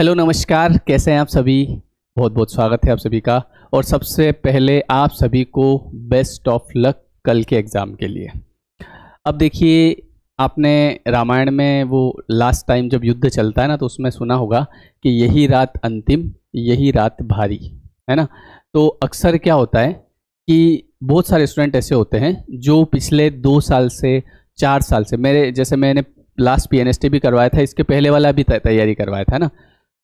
hello नमस्कार कैसे हैं आप सभी बहुत बहुत स्वागत है आप सभी का और सबसे पहले आप सभी को बेस्ट ऑफ लक कल के एग्ज़ाम के लिए अब देखिए आपने रामायण में वो लास्ट टाइम जब युद्ध चलता है ना तो उसमें सुना होगा कि यही रात अंतिम यही रात भारी है ना तो अक्सर क्या होता है कि बहुत सारे स्टूडेंट ऐसे होते हैं जो पिछले दो साल से चार साल से मेरे जैसे मैंने लास्ट पी भी करवाया था इसके पहले वाला भी तैयारी करवाया था ना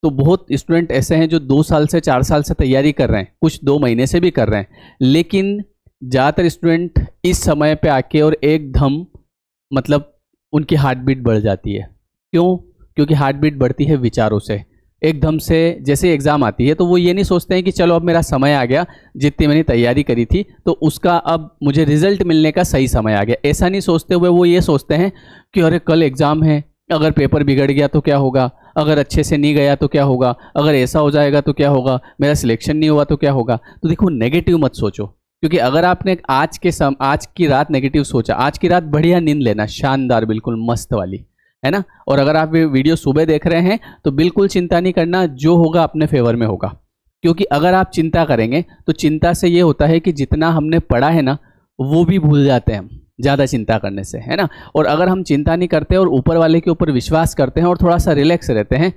तो बहुत स्टूडेंट ऐसे हैं जो दो साल से चार साल से तैयारी कर रहे हैं कुछ दो महीने से भी कर रहे हैं लेकिन ज़्यादातर स्टूडेंट इस समय पे आके और एक दम मतलब उनकी हार्ट बीट बढ़ जाती है क्यों क्योंकि हार्ट बीट बढ़ती है विचारों से एकदम से जैसे एग्ज़ाम आती है तो वो ये नहीं सोचते हैं कि चलो अब मेरा समय आ गया जितनी मैंने तैयारी करी थी तो उसका अब मुझे रिजल्ट मिलने का सही समय आ गया ऐसा नहीं सोचते हुए वो ये सोचते हैं कि अरे कल एग्ज़ाम है अगर पेपर बिगड़ गया तो क्या होगा अगर अच्छे से नहीं गया तो क्या होगा अगर ऐसा हो जाएगा तो क्या होगा मेरा सिलेक्शन नहीं हुआ तो क्या होगा तो देखो नेगेटिव मत सोचो क्योंकि अगर आपने आज के सम आज की रात नेगेटिव सोचा आज की रात बढ़िया नींद लेना शानदार बिल्कुल मस्त वाली है ना और अगर आप ये वीडियो सुबह देख रहे हैं तो बिल्कुल चिंता नहीं करना जो होगा अपने फेवर में होगा क्योंकि अगर आप चिंता करेंगे तो चिंता से ये होता है कि जितना हमने पढ़ा है ना वो भी भूल जाते हैं हम ज़्यादा चिंता करने से है ना और अगर हम चिंता नहीं करते और ऊपर वाले के ऊपर विश्वास करते हैं और थोड़ा सा रिलैक्स रहते हैं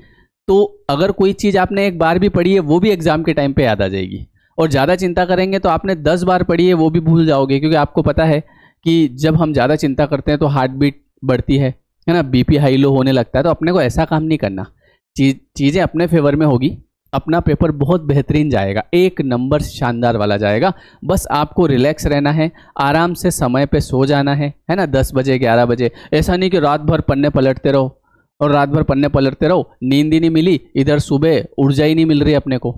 तो अगर कोई चीज़ आपने एक बार भी पढ़ी है वो भी एग्ज़ाम के टाइम पर याद आ जाएगी और ज़्यादा चिंता करेंगे तो आपने दस बार पढ़ी है वो भी भूल जाओगे क्योंकि आपको पता है कि जब हम ज़्यादा चिंता करते हैं तो हार्ट बीट बढ़ती है है ना बीपी हाई लो होने लगता है तो अपने को ऐसा काम नहीं करना चीज़ चीज़ें अपने फेवर में होगी अपना पेपर बहुत बेहतरीन जाएगा एक नंबर शानदार वाला जाएगा बस आपको रिलैक्स रहना है आराम से समय पे सो जाना है है ना दस बजे ग्यारह बजे ऐसा नहीं कि रात भर पन्ने पलटते रहो और रात भर पन्ने पलटते रहो नींद ही नहीं मिली इधर सुबह ऊर्जा ही नहीं मिल रही अपने को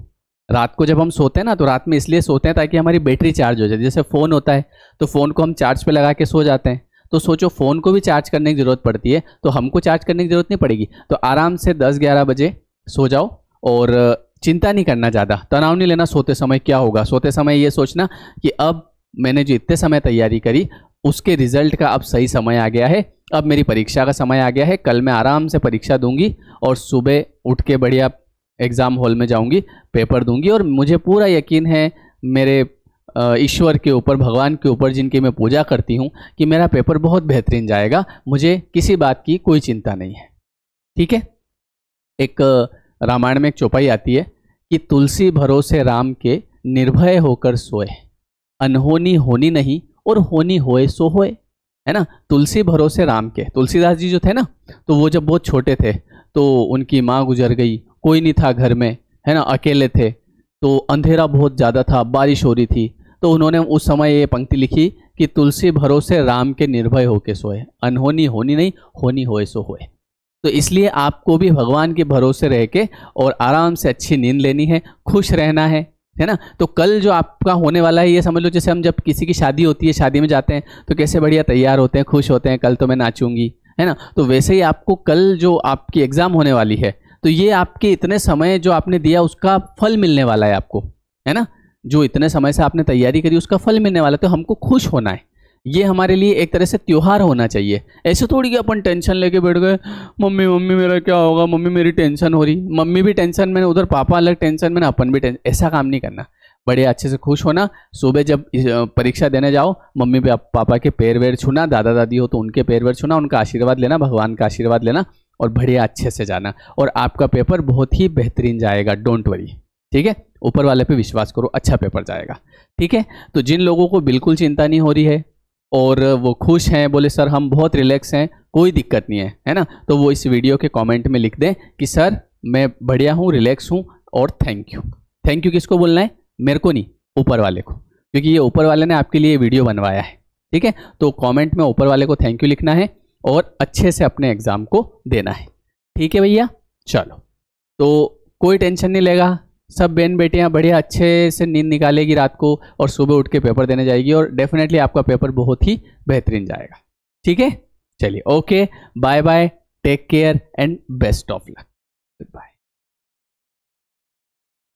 रात को जब हम सोते हैं ना तो रात में इसलिए सोते हैं ताकि हमारी बैटरी चार्ज हो जाए जैसे फ़ोन होता है तो फ़ोन को हम चार्ज पर लगा के सो जाते हैं तो सोचो फ़ोन को भी चार्ज करने की ज़रूरत पड़ती है तो हमको चार्ज करने की ज़रूरत नहीं पड़ेगी तो आराम से दस ग्यारह बजे सो जाओ और चिंता नहीं करना ज़्यादा तनाव नहीं लेना सोते समय क्या होगा सोते समय ये सोचना कि अब मैंने जो इतने समय तैयारी करी उसके रिजल्ट का अब सही समय आ गया है अब मेरी परीक्षा का समय आ गया है कल मैं आराम से परीक्षा दूंगी और सुबह उठ के बढ़िया एग्ज़ाम हॉल में जाऊंगी पेपर दूंगी और मुझे पूरा यकीन है मेरे ईश्वर के ऊपर भगवान के ऊपर जिनकी मैं पूजा करती हूँ कि मेरा पेपर बहुत बेहतरीन जाएगा मुझे किसी बात की कोई चिंता नहीं है ठीक है एक रामायण में एक चौपाई आती है कि तुलसी भरोसे राम के निर्भय होकर सोए अनहोनी होनी नहीं और होनी होए सो होए है ना तुलसी भरोसे राम के तुलसीदास जी जो थे ना तो वो जब बहुत छोटे थे तो उनकी माँ गुजर गई कोई नहीं था घर में है ना अकेले थे तो अंधेरा बहुत ज़्यादा था बारिश हो रही थी तो उन्होंने उस समय ये पंक्ति लिखी कि तुलसी भरोसे राम के निर्भय होके सोए अनहोनी होनी नहीं होनी होए सो होए तो इसलिए आपको भी भगवान के भरोसे रह के और आराम से अच्छी नींद लेनी है खुश रहना है है ना तो कल जो आपका होने वाला है ये समझ लो जैसे हम जब किसी की शादी होती है शादी में जाते हैं तो कैसे बढ़िया तैयार होते हैं खुश होते हैं कल तो मैं नाचूंगी है ना तो वैसे ही आपको कल जो आपकी एग्ज़ाम होने वाली है तो ये आपके इतने समय जो आपने दिया उसका फल मिलने वाला है आपको है ना जो इतने समय से आपने तैयारी करी उसका फल मिलने वाला है तो हमको खुश होना है ये हमारे लिए एक तरह से त्यौहार होना चाहिए ऐसे थोड़ी कि अपन टेंशन लेके बैठ गए मम्मी मम्मी मेरा क्या होगा मम्मी मेरी टेंशन हो रही मम्मी भी टेंशन में उधर पापा अलग टेंशन में अपन भी टेंशन ऐसा काम नहीं करना बड़े अच्छे से खुश होना सुबह जब परीक्षा देने जाओ मम्मी पे पापा के पैर वेर छूना दादा दादी हो तो उनके पैर वेर छूना उनका आशीर्वाद लेना भगवान का आशीर्वाद लेना और बढ़िया अच्छे से जाना और आपका पेपर बहुत ही बेहतरीन जाएगा डोंट वरी ठीक है ऊपर वाले पे विश्वास करो अच्छा पेपर जाएगा ठीक है तो जिन लोगों को बिल्कुल चिंता नहीं हो रही है और वो खुश हैं बोले सर हम बहुत रिलैक्स हैं कोई दिक्कत नहीं है है ना तो वो इस वीडियो के कमेंट में लिख दें कि सर मैं बढ़िया हूँ रिलैक्स हूँ और थैंक यू थैंक यू किसको बोलना है मेरे को नहीं ऊपर वाले को क्योंकि ये ऊपर वाले ने आपके लिए वीडियो बनवाया है ठीक है तो कॉमेंट में ऊपर वाले को थैंक यू लिखना है और अच्छे से अपने एग्ज़ाम को देना है ठीक है भैया चलो तो कोई टेंशन नहीं लेगा सब बहन बेटियाँ बढ़िया अच्छे से नींद निकालेगी रात को और सुबह उठ के पेपर देने जाएगी और डेफिनेटली आपका पेपर बहुत ही बेहतरीन जाएगा ठीक है चलिए okay bye bye take care and best of luck bye